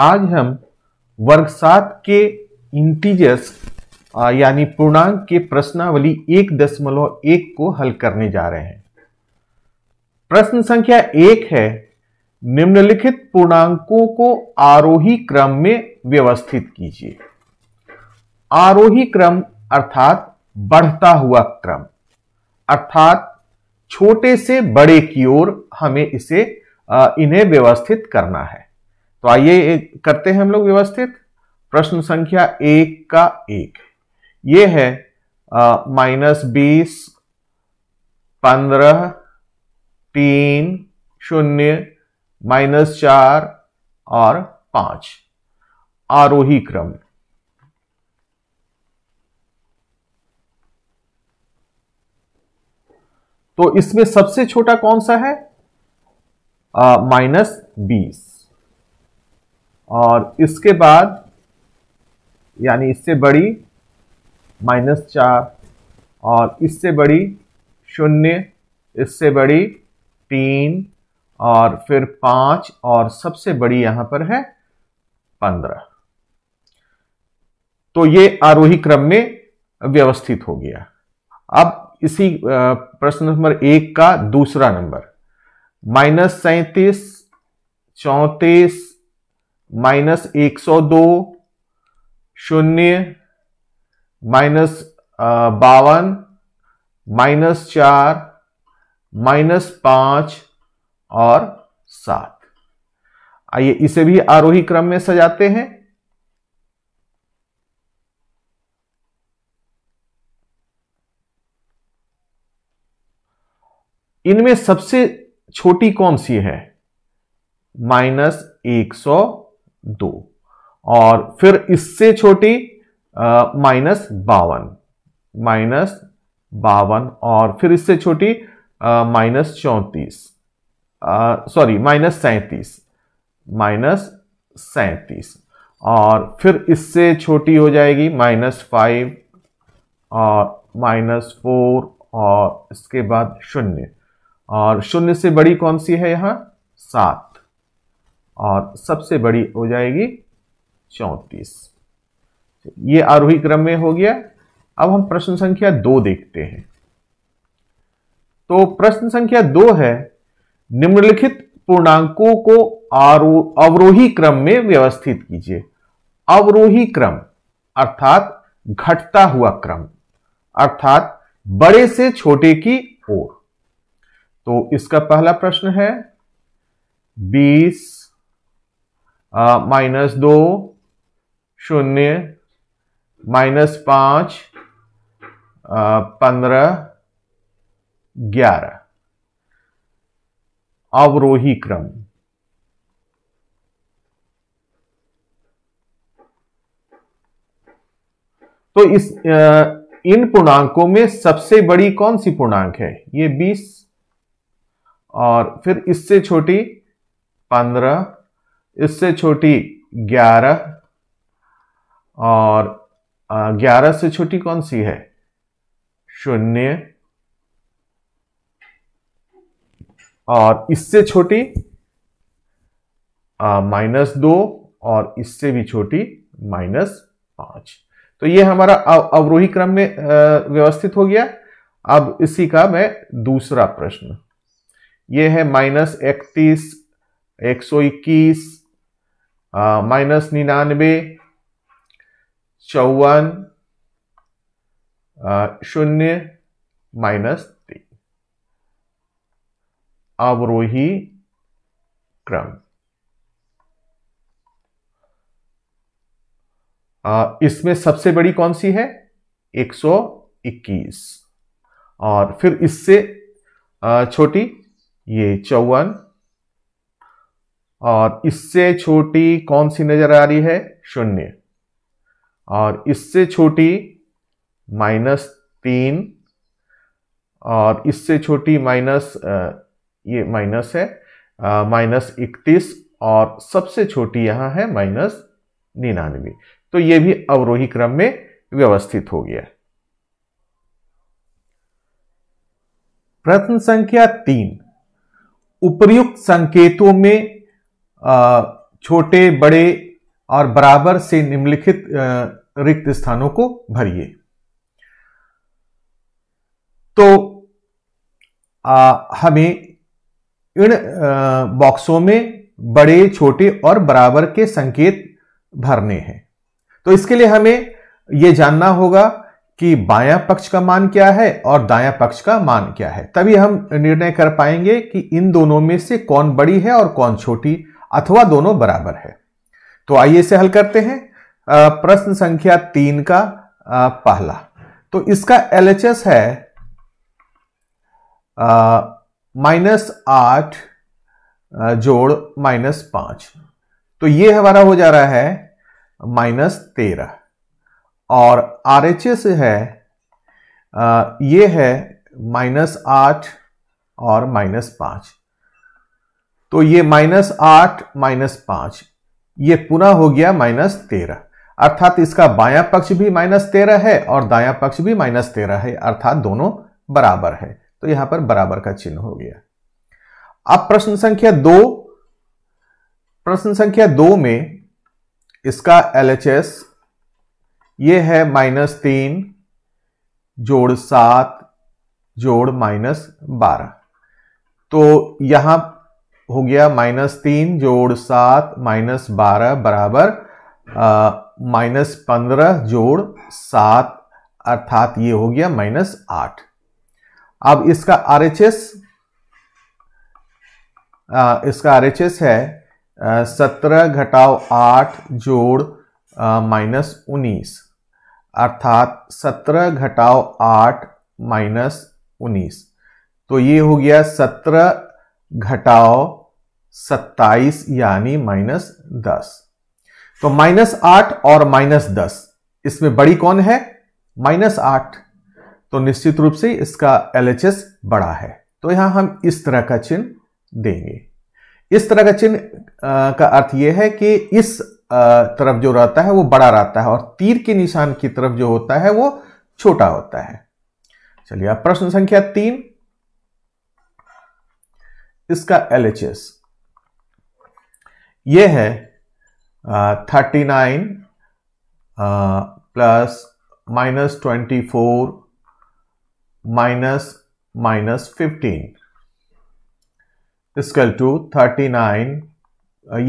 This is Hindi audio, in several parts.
आज हम वर्ग सात के इंटीजर्स यानी पूर्णांक के प्रश्नावली एक दशमलव एक को हल करने जा रहे हैं प्रश्न संख्या एक है निम्नलिखित पूर्णांकों को आरोही क्रम में व्यवस्थित कीजिए आरोही क्रम अर्थात बढ़ता हुआ क्रम अर्थात छोटे से बड़े की ओर हमें इसे इन्हें व्यवस्थित करना है तो आइए करते हैं हम लोग व्यवस्थित प्रश्न संख्या एक का एक ये है माइनस बीस पंद्रह तीन शून्य माइनस चार और पांच आरोही क्रम तो इसमें सबसे छोटा कौन सा है माइनस बीस और इसके बाद यानी इससे बड़ी माइनस चार और इससे बड़ी शून्य इससे बड़ी तीन और फिर पांच और सबसे बड़ी यहां पर है पंद्रह तो ये आरोही क्रम में व्यवस्थित हो गया अब इसी प्रश्न नंबर एक का दूसरा नंबर माइनस सैतीस चौतीस माइनस एक सौ दो शून्य माइनस बावन माइनस चार माइनस पांच और सात आइए इसे भी आरोही क्रम में सजाते हैं इनमें सबसे छोटी कौन सी है माइनस एक सौ दो और फिर इससे छोटी माइनस बावन माइनस बावन और फिर इससे छोटी माइनस चौंतीस सॉरी माइनस सैंतीस माइनस सैंतीस और फिर इससे छोटी हो जाएगी माइनस फाइव और माइनस फोर और इसके बाद शून्य और शून्य से बड़ी कौन सी है यहाँ सात और सबसे बड़ी हो जाएगी चौंतीस ये आरोही क्रम में हो गया अब हम प्रश्न संख्या दो देखते हैं तो प्रश्न संख्या दो है निम्नलिखित पूर्णांकों को अवरोही क्रम में व्यवस्थित कीजिए अवरोही क्रम अर्थात घटता हुआ क्रम अर्थात बड़े से छोटे की ओर तो इसका पहला प्रश्न है बीस माइनस दो शून्य माइनस पांच पंद्रह ग्यारह अवरोही क्रम तो इस इन पूर्णांकों में सबसे बड़ी कौन सी पूर्णांक है ये 20 और फिर इससे छोटी 15 इससे छोटी ग्यारह और ग्यारह से छोटी कौन सी है शून्य और इससे छोटी माइनस दो और इससे भी छोटी माइनस पांच तो ये हमारा अवरोही क्रम में व्यवस्थित हो गया अब इसी का मैं दूसरा प्रश्न ये है माइनस इकतीस एक सौ इक्कीस माइनस निन्यानबे चौवन शून्य माइनस तीन अवरोही क्रम इसमें सबसे बड़ी कौन सी है 121 और फिर इससे छोटी ये चौवन और इससे छोटी कौन सी नजर आ रही है शून्य और इससे छोटी माइनस तीन और इससे छोटी माइनस ये माइनस है माइनस इकतीस और सबसे छोटी यहां है माइनस निन्यानवे तो ये भी अवरोही क्रम में व्यवस्थित हो गया प्रश्न संख्या तीन उपर्युक्त संकेतों में छोटे बड़े और बराबर से निम्नलिखित रिक्त स्थानों को भरिए तो आ, हमें इन बॉक्सों में बड़े छोटे और बराबर के संकेत भरने हैं तो इसके लिए हमें यह जानना होगा कि बायां पक्ष का मान क्या है और दायां पक्ष का मान क्या है तभी हम निर्णय कर पाएंगे कि इन दोनों में से कौन बड़ी है और कौन छोटी अथवा दोनों बराबर है तो आइए इसे हल करते हैं प्रश्न संख्या तीन का पहला तो इसका एस है माइनस आठ जोड़ माइनस पांच तो ये हमारा हो जा रहा है माइनस तेरह और आर एच एस है आ, ये है माइनस आठ और माइनस पांच तो ये माइनस आठ माइनस पांच ये पुनः हो गया माइनस तेरह अर्थात इसका बायां पक्ष भी माइनस तेरह है और दायां पक्ष भी माइनस तेरह है अर्थात दोनों बराबर है तो यहां पर बराबर का चिन्ह हो गया अब प्रश्न संख्या दो प्रश्न संख्या दो में इसका एलएचएस ये है माइनस तीन जोड़ सात जोड़ माइनस बारह तो यहां हो गया माइनस तीन जोड़ सात माइनस बारह बराबर माइनस पंद्रह जोड़ सात अर्थात ये हो गया माइनस आठ अब इसका एस इसका एस है सत्रह घटाओ आठ जोड़ माइनस उन्नीस अर्थात सत्रह घटाओ आठ माइनस उन्नीस तो ये हो गया सत्रह घटाओ सत्ताईस यानी माइनस दस तो माइनस आठ और माइनस दस इसमें बड़ी कौन है माइनस आठ तो निश्चित रूप से इसका एलएचएस बड़ा है तो यहां हम इस तरह का चिन्ह देंगे इस तरह का चिन्ह का अर्थ यह है कि इस तरफ जो रहता है वो बड़ा रहता है और तीर के निशान की तरफ जो होता है वो छोटा होता है चलिए अब प्रश्न संख्या तीन इसका एलएचएस ये है thirty nine plus minus twenty four minus minus fifteen is equal to thirty nine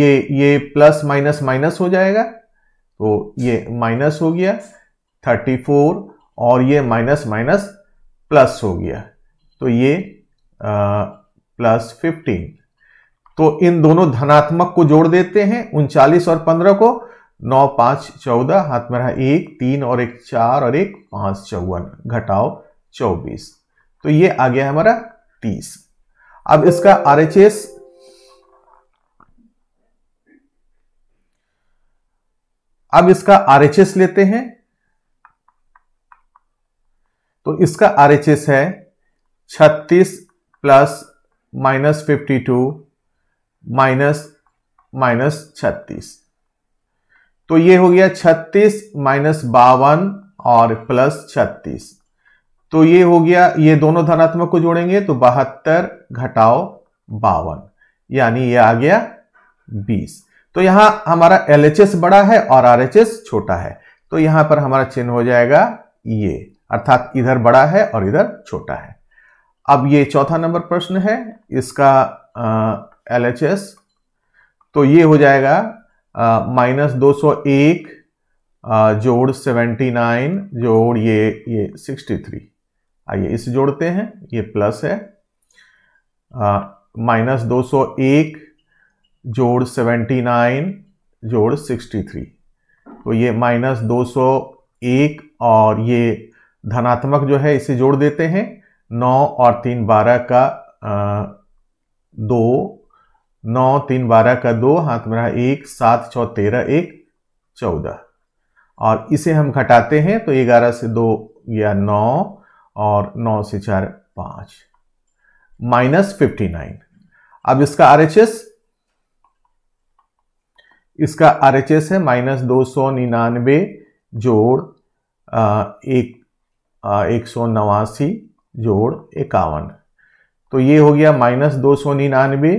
ये ये प्लस माइनस माइनस हो जाएगा तो ये माइनस हो गया थर्टी फोर और ये माइनस माइनस प्लस हो गया तो ये प्लस फिफ्टीन तो इन दोनों धनात्मक को जोड़ देते हैं उनचालीस और पंद्रह को नौ पांच चौदह हाथ में रहा एक तीन और एक चार और एक पांच चौवन घटाओ चौबीस तो ये आ गया हमारा तीस अब इसका आर एच एस अब इसका आर एच एस लेते हैं तो इसका आर एच एस है छत्तीस plus minus fifty two minus minus छत्तीस तो ये हो गया छत्तीस माइनस बावन और प्लस छत्तीस तो ये हो गया ये दोनों धनात्मक को जोड़ेंगे तो बहत्तर घटाओ बावन यानी ये आ गया बीस तो यहां हमारा एल बड़ा है और आर छोटा है तो यहां पर हमारा चिन्ह हो जाएगा ये अर्थात इधर बड़ा है और इधर छोटा है अब ये चौथा नंबर प्रश्न है इसका आ, एल तो ये हो जाएगा माइनस दो एक जोड़ सेवेंटी नाइन जोड़ ये ये सिक्सटी थ्री आइए इस जोड़ते हैं ये प्लस है माइनस दो एक जोड़ सेवेंटी नाइन जोड़ सिक्सटी थ्री तो ये माइनस दो एक और ये धनात्मक जो है इसे जोड़ देते हैं नौ और तीन बारह का आ, दो नौ तीन बारह का दो हाथ में रहा एक सात छ तेरह एक चौदह और इसे हम घटाते हैं तो ग्यारह से दो गया नौ और नौ से चार पांच माइनस फिफ्टी नाइन अब इसका आर एच एस इसका आर एच एस है माइनस दो सौ निन्यानवे जोड़ आ, एक आ, एक सौ नवासी जोड़ इक्यावन तो ये हो गया माइनस दो सौ निन्यानवे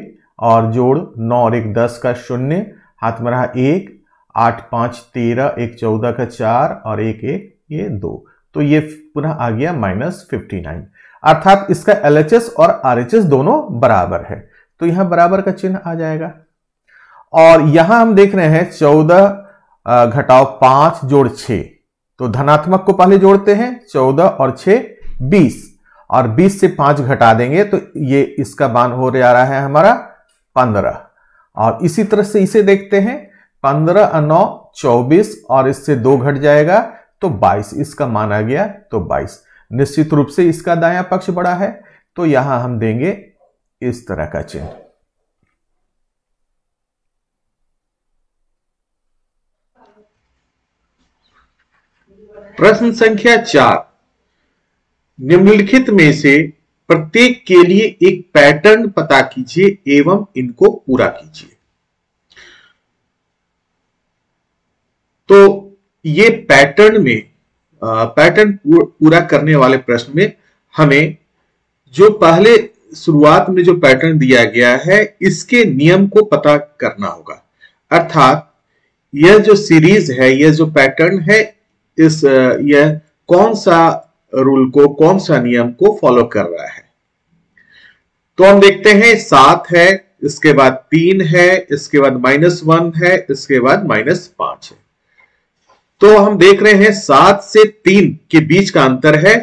और जोड़ नौ और एक दस का शून्य हाथ में रहा एक आठ पाँच तेरह एक चौदह का चार और एक एक ये दो तो ये पुनः आ गया माइनस फिफ्टी नाइन अर्थात इसका एल और आर दोनों बराबर है तो यहां बराबर का चिन्ह आ जाएगा और यहां हम देख रहे हैं चौदह घटाओ पांच जोड़ छ तो धनात्मक को पहले जोड़ते हैं चौदह और छ बीस और बीस से पांच घटा देंगे तो ये इसका बान हो रहा है हमारा पंद्रह और इसी तरह से इसे देखते हैं पंद्रह नौ चौबीस और इससे दो घट जाएगा तो बाईस इसका माना गया तो बाईस निश्चित रूप से इसका दाया पक्ष बड़ा है तो यहां हम देंगे इस तरह का चिन्ह प्रश्न संख्या चार निम्नलिखित में से प्रत्येक के लिए एक पैटर्न पता कीजिए एवं इनको पूरा कीजिए तो ये पैटर्न में पैटर्न पूरा करने वाले प्रश्न में हमें जो पहले शुरुआत में जो पैटर्न दिया गया है इसके नियम को पता करना होगा अर्थात यह जो सीरीज है यह जो पैटर्न है इस यह कौन सा रूल को कौन सा नियम को फॉलो कर रहा है तो हम देखते हैं सात है इसके बाद तीन है इसके बाद माइनस वन है इसके बाद माइनस पांच है तो हम देख रहे हैं सात से तीन के बीच का अंतर है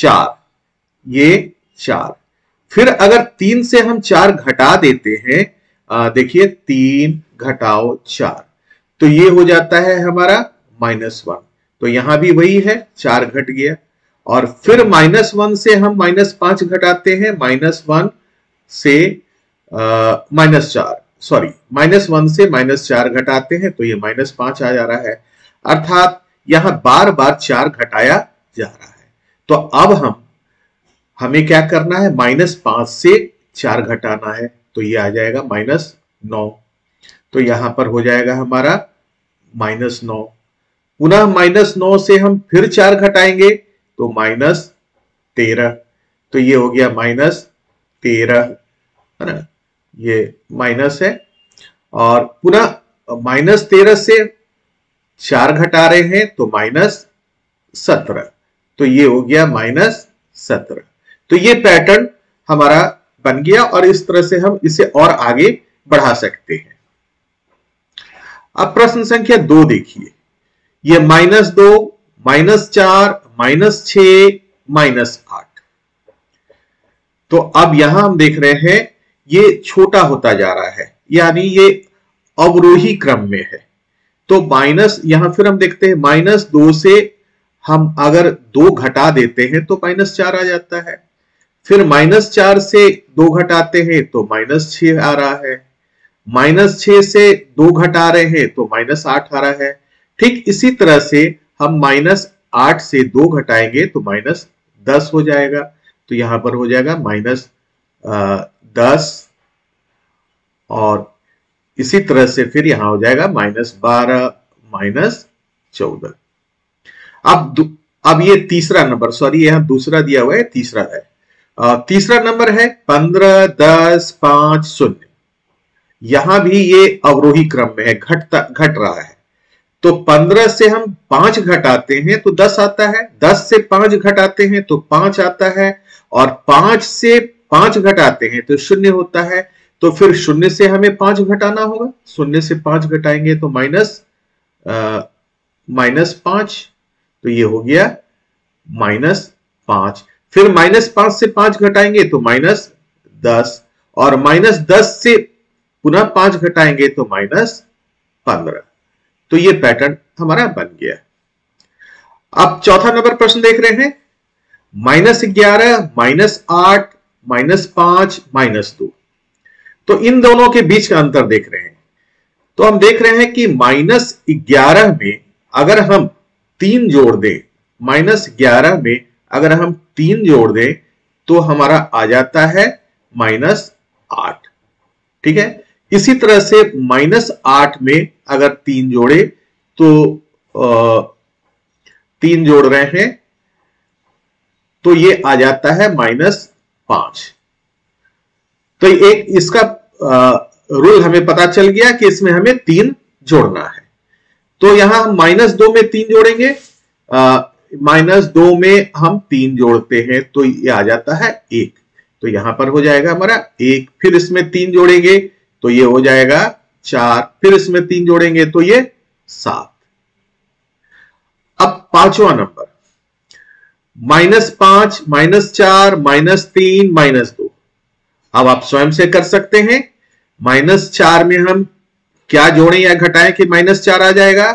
चार ये चार फिर अगर तीन से हम चार घटा देते हैं देखिए तीन घटाओ चार तो ये हो जाता है हमारा माइनस वन तो यहां भी वही है चार घट गया और फिर माइनस वन से हम माइनस पांच घटाते हैं माइनस वन से माइनस चार सॉरी माइनस वन से माइनस चार घटाते हैं तो ये माइनस पांच आ जा रहा है अर्थात यहां बार बार चार घटाया जा रहा है तो अब हम हमें क्या करना है माइनस पांच से चार घटाना है तो ये आ जाएगा माइनस नौ तो यहां पर हो जाएगा हमारा माइनस नौ पुनः माइनस नौ से हम फिर चार घटाएंगे तो माइनस तेरह तो ये हो गया माइनस तेरह है ना ये माइनस है और पुनः माइनस तेरह से चार घटा रहे हैं तो माइनस सत्रह तो ये हो गया माइनस सत्रह तो ये पैटर्न हमारा बन गया और इस तरह से हम इसे और आगे बढ़ा सकते हैं अब प्रश्न संख्या दो देखिए ये माइनस दो माइनस चार माइनस छ माइनस आठ तो अब यहां हम देख रहे हैं ये छोटा होता जा रहा है यानी ये अवरोही क्रम में है तो माइनस यहां फिर हम देखते हैं माइनस दो से हम अगर दो घटा देते हैं तो माइनस चार आ जाता है फिर माइनस चार से दो घटाते हैं तो माइनस छ आ रहा है माइनस छ से दो घटा रहे हैं तो माइनस आठ आ रहा है ठीक इसी तरह से हम माइनस आठ से दो घटाएंगे तो माइनस दस हो जाएगा तो यहां पर हो जाएगा माइनस दस और इसी तरह से फिर यहां हो जाएगा माइनस बारह माइनस चौदह अब अब ये तीसरा नंबर सॉरी यहां दूसरा दिया हुआ है तीसरा है तीसरा नंबर है पंद्रह दस पांच शून्य यहां भी ये अवरोही क्रम में है घटता घट रहा है तो पंद्रह से हम पांच घटाते हैं तो दस आता है दस से पांच घटाते हैं तो पांच आता है और पांच से पांच घटाते हैं तो शून्य होता है तो फिर शून्य से हमें पांच घटाना होगा शून्य से पांच घटाएंगे तो माइनस माइनस पांच तो ये हो गया माइनस पांच फिर माइनस पांच से पांच घटाएंगे तो माइनस दस और माइनस दस से पुनः पांच घटाएंगे तो माइनस पंद्रह तो ये पैटर्न हमारा बन गया अब चौथा नंबर प्रश्न देख रहे हैं माइनस ग्यारह माइनस आठ माइनस पांच माइनस दो तो इन दोनों के बीच का अंतर देख रहे हैं तो हम देख रहे हैं कि माइनस ग्यारह में अगर हम तीन जोड़ दें माइनस ग्यारह में अगर हम तीन जोड़ दें तो हमारा आ जाता है माइनस आठ ठीक है इसी तरह से माइनस आठ में अगर तीन जोड़े तो आ, तीन जोड़ रहे हैं तो ये आ जाता है माइनस पांच तो एक इसका रूल हमें पता चल गया कि इसमें हमें तीन जोड़ना है तो यहां हम माइनस दो में तीन जोड़ेंगे माइनस दो में हम तीन जोड़ते हैं तो ये आ जाता है एक तो यहां पर हो जाएगा हमारा एक फिर इसमें तीन जोड़ेंगे तो ये हो जाएगा चार फिर इसमें तीन जोड़ेंगे तो ये सात अब पांचवा नंबर माइनस पांच माइनस चार माइनस तीन माइनस दो अब आप स्वयं से कर सकते हैं माइनस चार में हम क्या जोड़ें या घटाएं कि माइनस चार आ जाएगा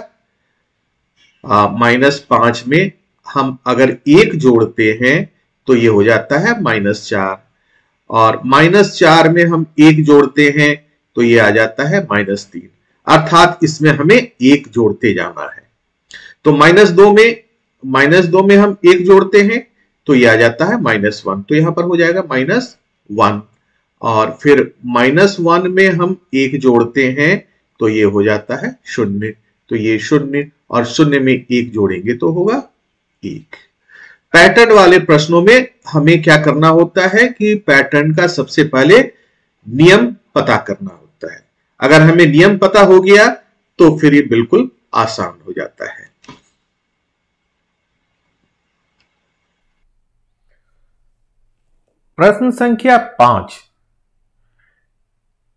माइनस पांच में हम अगर एक जोड़ते हैं तो ये हो जाता है माइनस चार और माइनस चार में हम एक जोड़ते हैं तो ये आ जाता है माइनस तीन अर्थात इसमें हमें एक जोड़ते जाना है तो माइनस दो में माइनस दो में हम एक जोड़ते हैं तो ये आ जाता है माइनस वन तो यहां पर हो जाएगा माइनस वन और फिर माइनस वन में हम एक जोड़ते हैं तो ये हो जाता है शून्य तो ये शून्य और शून्य में एक जोड़ेंगे तो होगा एक पैटर्न वाले प्रश्नों में हमें क्या करना होता है कि पैटर्न का सबसे पहले नियम पता करना होता है अगर हमें नियम पता हो गया तो फिर ये बिल्कुल आसान हो जाता है प्रश्न संख्या पांच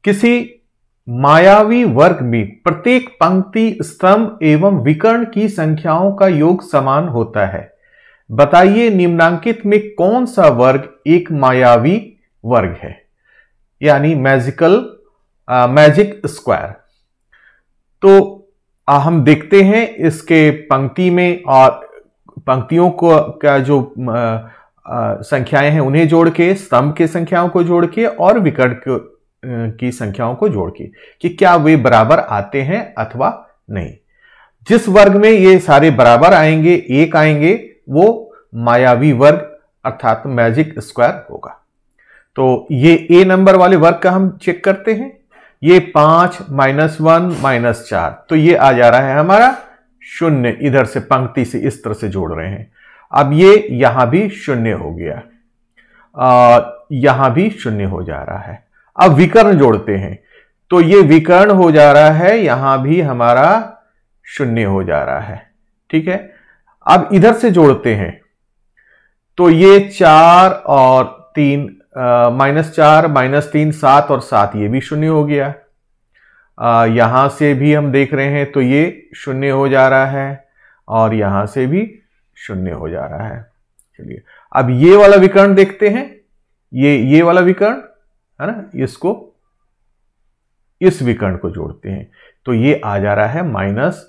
किसी मायावी वर्ग में प्रत्येक पंक्ति स्तंभ एवं विकर्ण की संख्याओं का योग समान होता है बताइए निम्नांकित में कौन सा वर्ग एक मायावी वर्ग है यानी मैजिकल मैजिक स्क्वायर तो आ, हम देखते हैं इसके पंक्ति में और पंक्तियों को का जो आ, संख्याएं हैं उन्हें जोड़ के स्तंभ के संख्याओं को जोड़ के और विकर्ण की संख्याओं को जोड़ के कि क्या वे बराबर आते हैं अथवा नहीं जिस वर्ग में ये सारे बराबर आएंगे एक आएंगे वो मायावी वर्ग अर्थात मैजिक स्क्वायर होगा तो ये ए नंबर वाले वर्ग का हम चेक करते हैं ये पांच माइनस वन माइनस चार तो ये आ जा रहा है हमारा शून्य इधर से पंक्ति से इस तरह से जोड़ रहे हैं अब ये यहां भी शून्य हो गया आ, यहां भी शून्य हो जा रहा है अब विकर्ण जोड़ते हैं तो ये विकर्ण हो जा रहा है यहां भी हमारा शून्य हो जा रहा है ठीक है अब इधर से जोड़ते हैं तो ये चार और तीन माइनस चार माइनस तीन सात और सात ये भी शून्य हो गया आ, यहां से भी हम देख रहे हैं तो ये शून्य हो जा रहा है और यहां से भी शून्य हो जा रहा है चलिए अब ये वाला विकर्ण देखते हैं ये ये वाला विकर्ण है ना इसको इस विकर्ण को जोड़ते हैं तो ये आ जा रहा है माइनस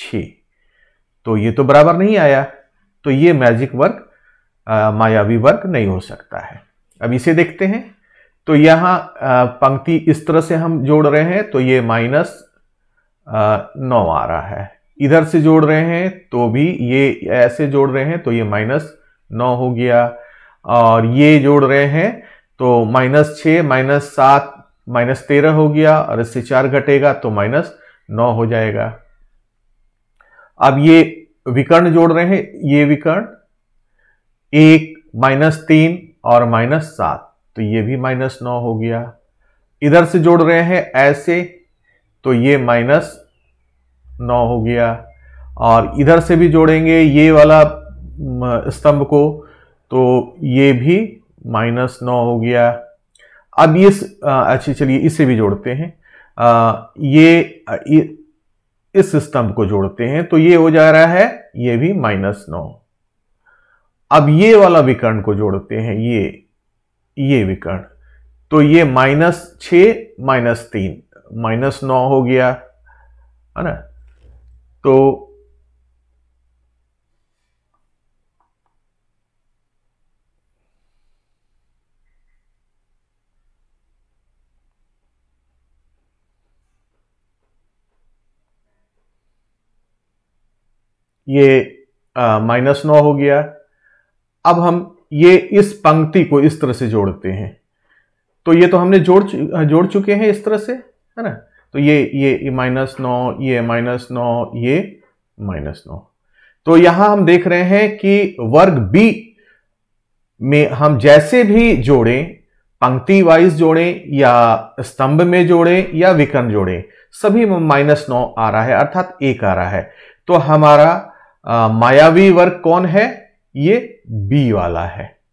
छ तो ये तो बराबर नहीं आया तो ये मैजिक वर्क मायावी वर्क नहीं हो सकता है अब इसे देखते हैं तो यहां पंक्ति इस तरह से हम जोड़ रहे हैं तो ये माइनस नौ आ रहा है इधर से जोड़ रहे हैं तो भी ये ऐसे जोड़ रहे हैं तो ये माइनस नौ हो गया और ये जोड़ रहे हैं तो माइनस छः माइनस सात माइनस तेरह हो गया और इससे चार घटेगा तो माइनस नौ हो जाएगा अब ये विकर्ण जोड़ रहे हैं ये विकर्ण एक माइनस तीन और माइनस सात तो ये भी माइनस नौ हो गया इधर से जोड़ रहे हैं ऐसे तो ये माइनस नौ हो गया और इधर से भी जोड़ेंगे ये वाला स्तंभ को तो ये भी माइनस नौ हो गया अब ये अच्छा चलिए इसे भी जोड़ते हैं आ, ये, ये इस स्तंभ को जोड़ते हैं तो ये हो जा रहा है ये भी माइनस नौ अब ये वाला विकर्ण को जोड़ते हैं ये ये विकर्ण तो ये माइनस छ माइनस तीन माइनस नौ हो गया है ना तो ये माइनस नौ हो गया अब हम ये इस पंक्ति को इस तरह से जोड़ते हैं तो ये तो हमने जोड़ जोड़ चुके हैं इस तरह से है ना तो ये ये माइनस नौ ये माइनस नौ ये माइनस नौ तो यहां हम देख रहे हैं कि वर्ग बी में हम जैसे भी जोड़ें पंक्ति वाइज जोड़ें या स्तंभ में जोड़ें या विकर्ण जोड़ें सभी माइनस नौ आ रहा है अर्थात एक आ रहा है तो हमारा आ, मायावी वर्ग कौन है ये बी वाला है